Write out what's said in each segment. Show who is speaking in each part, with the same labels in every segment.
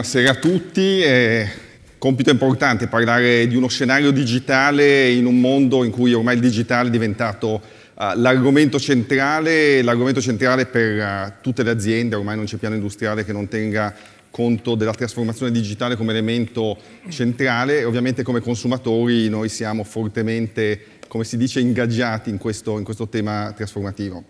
Speaker 1: buonasera a tutti. Eh, compito importante parlare di uno scenario digitale in un mondo in cui ormai il digitale è diventato uh, l'argomento centrale, l'argomento centrale per uh, tutte le aziende, ormai non c'è piano industriale che non tenga conto della trasformazione digitale come elemento centrale e ovviamente come consumatori noi siamo fortemente, come si dice, ingaggiati in questo, in questo tema trasformativo.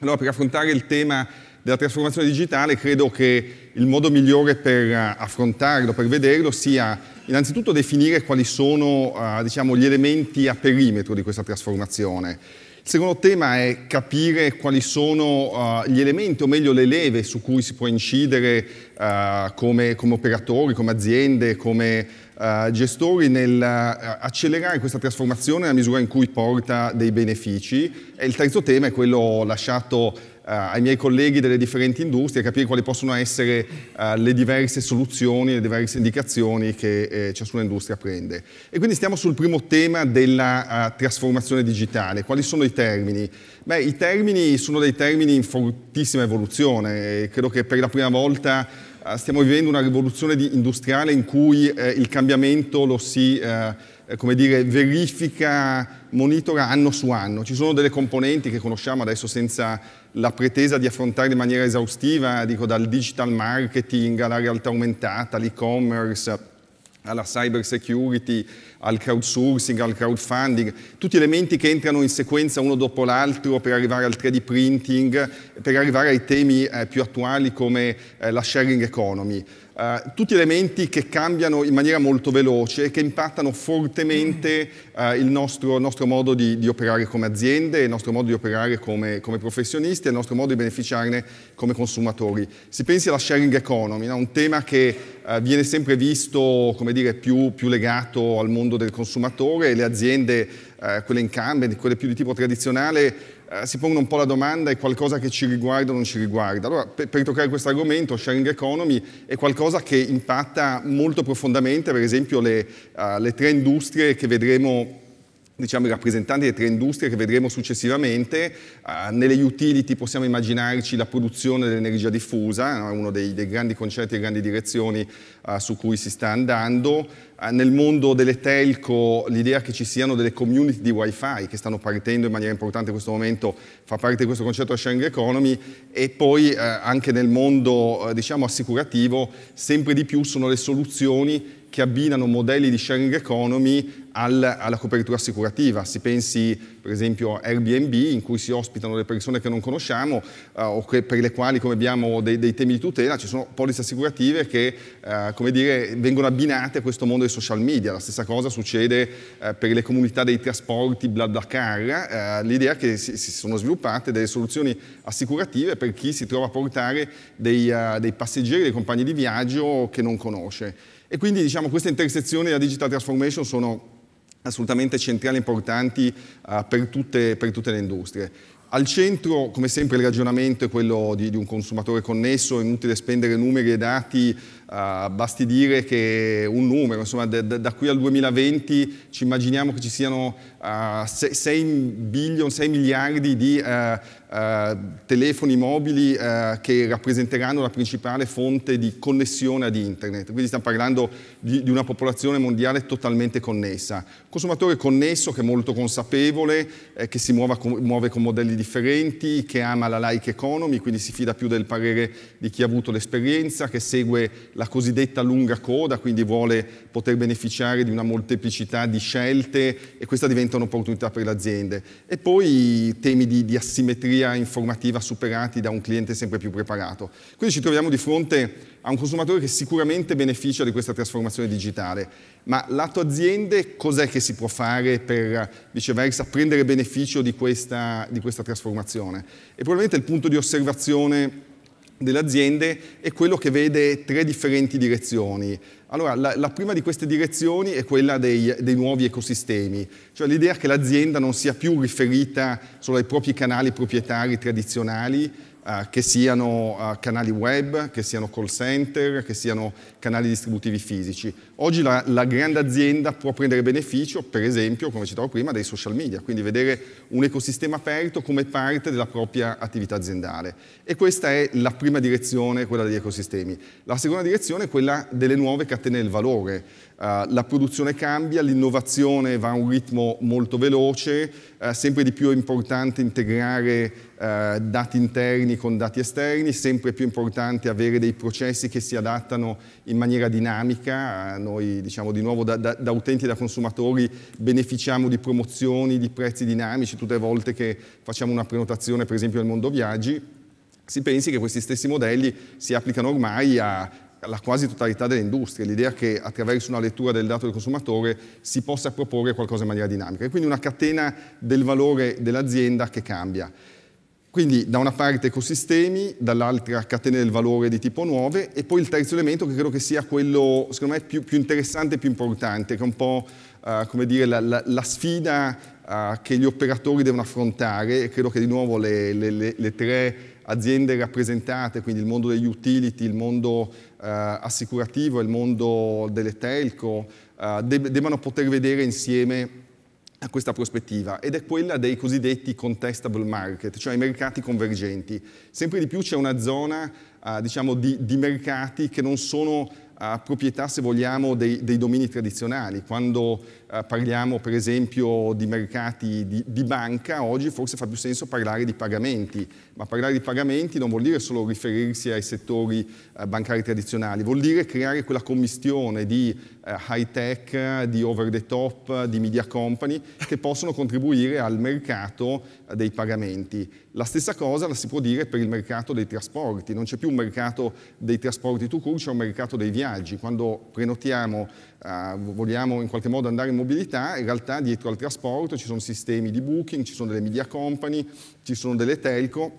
Speaker 1: Allora, per affrontare il tema della trasformazione digitale, credo che il modo migliore per eh, affrontarlo, per vederlo, sia innanzitutto definire quali sono eh, diciamo, gli elementi a perimetro di questa trasformazione. Il secondo tema è capire quali sono uh, gli elementi, o meglio le leve su cui si può incidere uh, come, come, operatori, come aziende, come uh, gestori accelerare questa trasformazione nella misura in cui porta dei benefici. E il terzo tema è quello lasciato eh, ai miei colleghi delle differenti industrie, capire quali possono essere eh, le diverse soluzioni, le diverse indicazioni che eh, ciascuna industria prende. E quindi stiamo sul primo tema della trasformazione digitale. Quali sono i termini? Beh, i termini sono dei termini in fortissima evoluzione. Credo che per la prima volta stiamo vivendo una rivoluzione industriale in cui il cambiamento lo si eh, come dire, verifica, monitora anno su anno. Ci sono delle componenti che conosciamo adesso senza la pretesa di affrontare in maniera esaustiva, dico dal digital marketing alla realtà aumentata, all'e-commerce, alla cyber security, al crowdsourcing, al crowdfunding, tutti elementi che entrano in sequenza uno dopo l'altro per arrivare al 3D printing, per arrivare ai temi eh, più attuali come eh, la sharing economy. Uh, tutti elementi che cambiano in maniera molto veloce e che impattano fortemente uh, il, nostro, nostro, modo di, di, operare come aziende, il nostro modo di operare come, come professionisti e il nostro modo di beneficiarne come consumatori. Si pensi alla sharing economy, no? un tema che uh, viene sempre visto dire, più, più, legato al mondo del consumatore e le aziende, quelle in incumbent, quelle più di tipo tradizionale, eh, si pongono un po' la domanda è qualcosa che ci riguarda o non ci riguarda. Allora, per, per toccare questo argomento, sharing economy è qualcosa che impatta molto profondamente, per esempio, le, eh, le tre industrie che vedremo diciamo, i rappresentanti delle tre industrie che vedremo successivamente. Eh, nelle utility possiamo immaginarci la produzione dell'energia diffusa, uno dei, dei grandi concetti e grandi direzioni eh, su cui si sta andando. Eh, nel mondo delle telco l'idea che ci siano delle community di wifi che stanno partendo in maniera importante in questo momento fa parte di questo concetto della sharing economy e poi eh, anche nel mondo eh, diciamo, assicurativo sempre di più sono le soluzioni che abbinano modelli di sharing economy al, alla copertura assicurativa. Si pensi per esempio a Airbnb in cui si ospitano le persone che non conosciamo eh, o che, per le quali come abbiamo dei, dei, temi di tutela, ci sono polizze assicurative che eh, dire, vengono abbinate a questo mondo dei social media. La stessa cosa succede eh, per le comunità dei trasporti, BlaBlaCar, eh, l'idea è che si, si, sono sviluppate delle soluzioni assicurative per chi si trova a portare dei, eh, dei passeggeri, dei compagni di viaggio che non conosce. E quindi diciamo, queste intersezioni della digital transformation sono assolutamente centrali e importanti uh, per, tutte, per, tutte, le industrie. Al centro, come sempre, il ragionamento è quello di, di un consumatore connesso, è inutile spendere numeri e dati Uh, basti dire che un numero, insomma, da, da qui al 2020 ci immaginiamo che ci siano uh, eh, 6, billion, 6 miliardi di uh, telefoni mobili che rappresenteranno la principale fonte di connessione ad internet. Quindi stiamo parlando di, di una popolazione mondiale totalmente connessa. Consumatore connesso che è molto consapevole, eh, che si muove con, muove con modelli differenti, che ama la like economy, quindi si fida più del parere di chi ha avuto l'esperienza, che segue la la cosiddetta lunga coda, quindi vuole poter beneficiare di una molteplicità di scelte e questa diventa un'opportunità per le aziende. E poi temi di, di asimmetria informativa superati da un cliente sempre più preparato. Quindi ci troviamo di fronte a un consumatore che sicuramente beneficia di questa trasformazione digitale, ma lato aziende cos'è che si può fare per viceversa prendere beneficio di questa, di questa trasformazione? E probabilmente il punto di osservazione delle aziende è quello che vede tre differenti direzioni. Allora, la, la prima di queste direzioni è quella dei, dei nuovi ecosistemi, cioè l'idea che l'azienda non sia più riferita solo ai propri canali proprietari tradizionali, eh, che siano eh, canali web, che siano call center, che siano canali distributivi fisici. Oggi la, la, grande azienda può prendere beneficio, per esempio, come citavo prima, dei social media, quindi vedere un ecosistema aperto come parte della propria attività aziendale. E questa è la prima direzione, quella degli ecosistemi. La seconda direzione è quella delle nuove catene del valore. Eh, la produzione cambia, l'innovazione va a un ritmo molto veloce, uh, sempre di più è importante integrare uh, dati interni con dati esterni, sempre più importante avere dei processi che si adattano in maniera dinamica. noi, diciamo, di nuovo da, da, da, utenti e da consumatori beneficiamo di promozioni, di prezzi dinamici tutte le volte che facciamo una prenotazione, per esempio nel mondo viaggi. Si pensi che questi stessi modelli si applicano ormai a la quasi totalità delle industrie, l'idea che attraverso una lettura del dato del consumatore si possa proporre qualcosa in maniera dinamica. E quindi una catena del valore dell'azienda che cambia. Quindi da una parte ecosistemi, dall'altra catene del valore di tipo nuove e poi il terzo elemento che credo che sia quello, secondo me, più, più interessante e più importante, che è un po' uh, come dire, la, la, la sfida uh, che gli operatori devono affrontare e credo che di nuovo le, le, le, le tre aziende rappresentate, quindi il mondo degli utility, il mondo eh, assicurativo, il mondo delle telco, eh, deb debbano poter vedere insieme questa prospettiva ed è quella dei cosiddetti contestable market, cioè i mercati convergenti. Sempre di più c'è una zona eh, diciamo, di, di mercati che non sono Uh, proprietà, se vogliamo, dei, dei domini tradizionali. Quando uh, parliamo, per esempio, di mercati di, di, banca, oggi forse fa più senso parlare di pagamenti, ma parlare di pagamenti non vuol dire solo riferirsi ai settori uh, bancari tradizionali, vuol dire creare quella commistione di eh, high tech, di over the top, di media company, che possono contribuire al mercato eh, dei pagamenti. La stessa cosa la si può dire per il mercato dei trasporti, non c'è più un mercato dei trasporti to cure, c'è un mercato dei viaggi. Quando prenotiamo, eh, vogliamo in qualche modo andare in mobilità, in realtà dietro al trasporto ci sono sistemi di booking, ci sono delle media company, ci sono delle telco,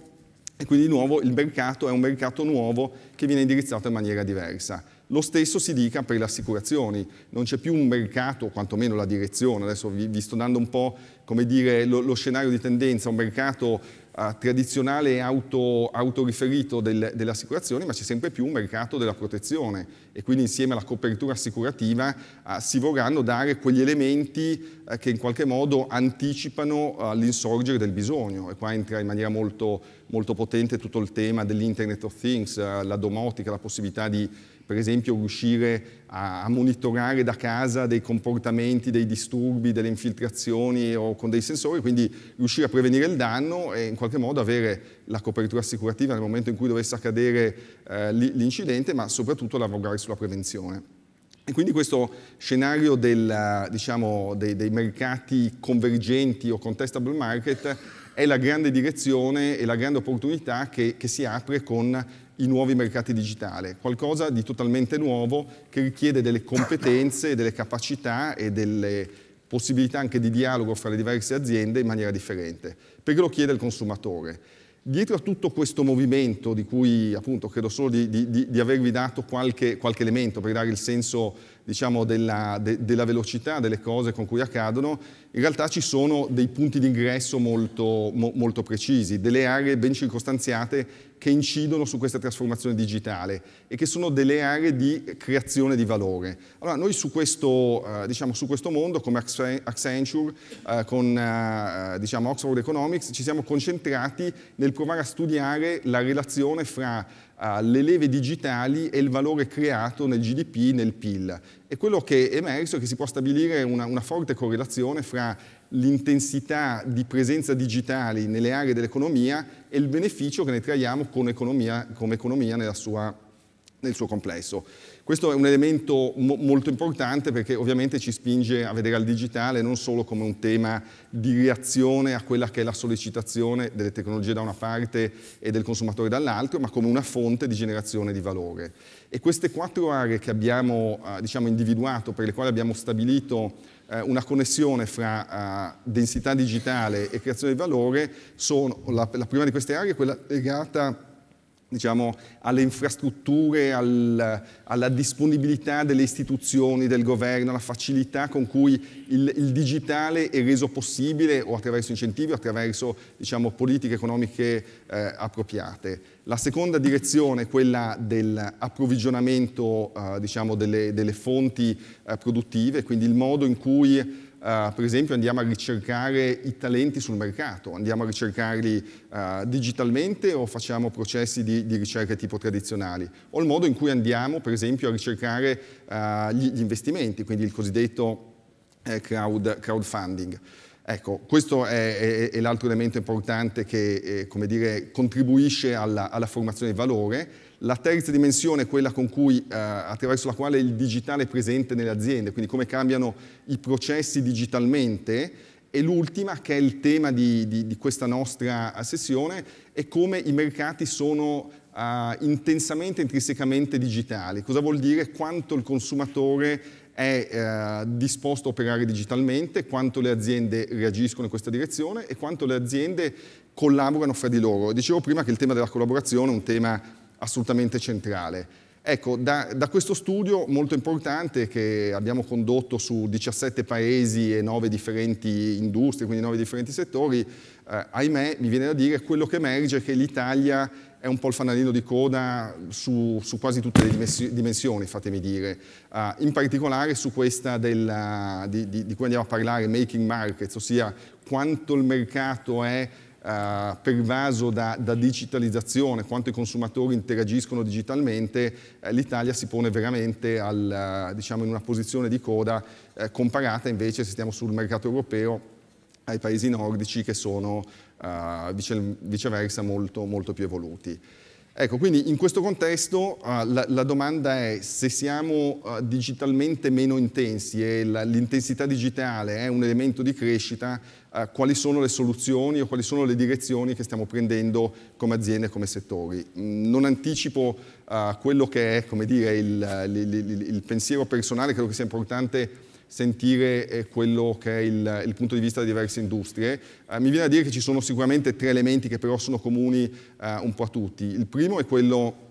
Speaker 1: e quindi di nuovo il mercato è un mercato nuovo che viene indirizzato in maniera diversa. Lo stesso si dica per le assicurazioni, non c'è più un mercato, quantomeno la direzione, adesso vi, vi sto dando un po' come dire, lo, lo scenario di tendenza, un mercato eh, tradizionale e auto, autoriferito del, delle assicurazioni, ma c'è sempre più un mercato della protezione e quindi insieme alla copertura assicurativa eh, si vorranno dare quegli elementi eh, che in qualche modo anticipano eh, l'insorgere del bisogno e qua entra in maniera molto, molto potente tutto il tema dell'Internet of Things, eh, la domotica, la possibilità di per esempio riuscire a, a monitorare da casa dei comportamenti, dei disturbi, delle infiltrazioni o con dei sensori, quindi riuscire a prevenire il danno e in qualche modo avere la copertura assicurativa nel momento in cui dovesse accadere eh, l'incidente, ma soprattutto lavorare sulla prevenzione. E quindi questo scenario del, diciamo, dei, dei, mercati convergenti o contestable market è la grande direzione e la grande opportunità che, che si apre con i nuovi mercati digitali, qualcosa di totalmente nuovo che richiede delle competenze, delle capacità e delle possibilità anche di dialogo fra le diverse aziende in maniera differente, perché lo chiede il consumatore. Dietro a tutto questo movimento di cui appunto credo solo di, di, di avervi dato qualche, qualche elemento per dare il senso diciamo, della, de, della, velocità delle cose con cui accadono, in realtà ci sono dei punti d'ingresso molto, mo, molto precisi, delle aree ben circostanziate che incidono su questa trasformazione digitale e che sono delle aree di creazione di valore. Allora noi su questo, eh, diciamo, su questo mondo come Accenture, eh, con eh, diciamo Oxford Economics, ci siamo concentrati nel provare a studiare la relazione fra eh, le leve digitali e il valore creato nel GDP, nel PIL. E quello che è emerso è che si può stabilire una, una forte correlazione fra l'intensità di presenza digitali nelle aree dell'economia e il beneficio che ne traiamo economia, come economia sua, nel suo complesso. Questo è un elemento mo molto importante perché ovviamente ci spinge a vedere il digitale non solo come un tema di reazione a quella che è la sollecitazione delle tecnologie da una parte e del consumatore dall'altra, ma come una fonte di generazione di valore. E queste quattro aree che abbiamo eh, diciamo, individuato, per le quali abbiamo stabilito eh, una connessione fra uh, densità digitale e creazione di valore sono la, la prima di queste aree quella legata diciamo, alle infrastrutture, al, alla disponibilità delle istituzioni, del governo, alla facilità con cui il, il digitale è reso possibile o attraverso incentivi o attraverso diciamo, politiche economiche eh, appropriate. La seconda direzione è quella dell'approvvigionamento eh, diciamo, delle, delle, fonti eh, produttive, quindi il modo in cui Uh, per esempio andiamo a ricercare i talenti sul mercato, andiamo a ricercarli uh, digitalmente o facciamo processi di, di, ricerca tipo tradizionali, o il modo in cui andiamo per esempio a ricercare uh, gli, gli, investimenti, quindi il cosiddetto crowd, crowdfunding. Ecco, questo è, è, è l'altro elemento importante che eh, dire, contribuisce alla, alla, formazione di valore. La terza dimensione è quella cui, eh, attraverso la quale il digitale è presente nelle aziende, quindi come cambiano i processi digitalmente. E l'ultima, che è il tema di, di, di questa nostra sessione, è come i mercati sono eh, intensamente, intrinsecamente digitali. Cosa vuol dire quanto il consumatore è eh, disposto a operare digitalmente, quanto le aziende reagiscono in questa direzione e quanto le aziende collaborano fra di loro. Dicevo prima che il tema della collaborazione è un tema assolutamente centrale. Ecco, da, da, questo studio molto importante che abbiamo condotto su 17 paesi e 9 differenti industrie, quindi 9 differenti settori, eh, ahimè, mi viene da dire, quello che emerge è che l'Italia è un po' il fanalino di coda su, su quasi tutte le dimensioni, fatemi dire. Uh, in particolare su questa della, di, di, di cui andiamo a parlare, making markets, ossia quanto il mercato è eh, pervaso da, da, digitalizzazione, quanto i consumatori interagiscono digitalmente, eh, l'Italia si pone veramente al, eh, diciamo, in una posizione di coda eh, comparata invece se stiamo sul mercato europeo ai paesi nordici che sono viceversa molto, molto più evoluti. Ecco, quindi in questo contesto uh, la, la, domanda è se siamo uh, digitalmente meno intensi e l'intensità digitale è un elemento di crescita, uh, quali sono le soluzioni o quali sono le direzioni che stiamo prendendo come aziende e come settori. Mm, non anticipo quello che è dire, il, il, il, il pensiero personale, credo che sia importante sentire eh, quello che è il, il, punto di vista di diverse industrie. Eh, mi viene a dire che ci sono sicuramente tre elementi che però sono comuni eh, un po' a tutti. Il primo è quello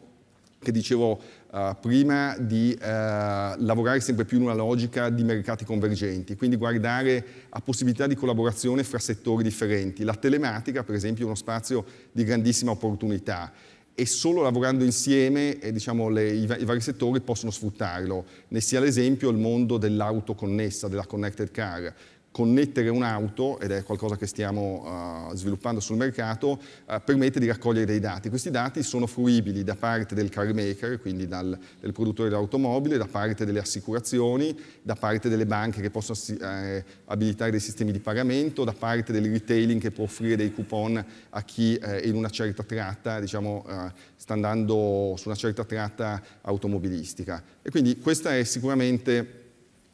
Speaker 1: che dicevo eh, prima di eh, lavorare sempre più in una logica di mercati convergenti, quindi guardare a possibilità di collaborazione fra settori differenti. La telematica, per esempio, è uno spazio di grandissima opportunità e solo lavorando insieme eh, diciamo, le, i, i, vari settori possono sfruttarlo. Ne sia l'esempio il mondo dell'auto connessa, della connected car, connettere un'auto, ed è qualcosa che stiamo uh, sviluppando sul mercato, uh, permette di raccogliere dei dati. Questi dati sono fruibili da parte del car maker, quindi dal, del produttore dell'automobile, da parte delle assicurazioni, da parte delle banche che possono eh, abilitare dei sistemi di pagamento, da parte del retailing che può offrire dei coupon a chi eh, in una certa tratta, diciamo, eh, sta andando su una certa tratta automobilistica. E quindi questa è sicuramente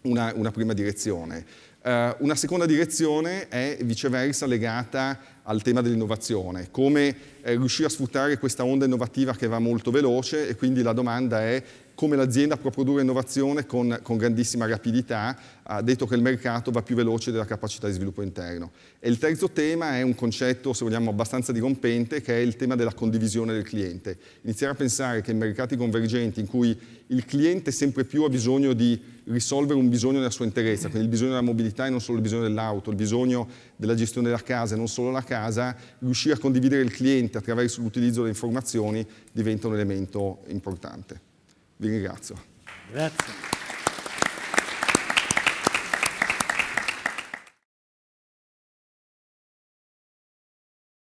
Speaker 1: una, una prima direzione. Eh, una seconda direzione è viceversa legata al tema dell'innovazione, come eh, riuscire a sfruttare questa onda innovativa che va molto veloce e quindi la domanda è come l'azienda può produrre innovazione con, con grandissima rapidità, ha detto che il mercato va più veloce della capacità di sviluppo interno. E il terzo tema è un concetto, se vogliamo, abbastanza dirompente, che è il tema della condivisione del cliente. Iniziare a pensare che in mercati convergenti in cui il cliente sempre più ha bisogno di risolvere un bisogno nella sua interezza, quindi il bisogno della mobilità e non solo il bisogno dell'auto, il bisogno della gestione della casa e non solo la casa, riuscire a condividere il cliente attraverso l'utilizzo delle informazioni diventa un elemento importante. Vi ringrazio. Grazie.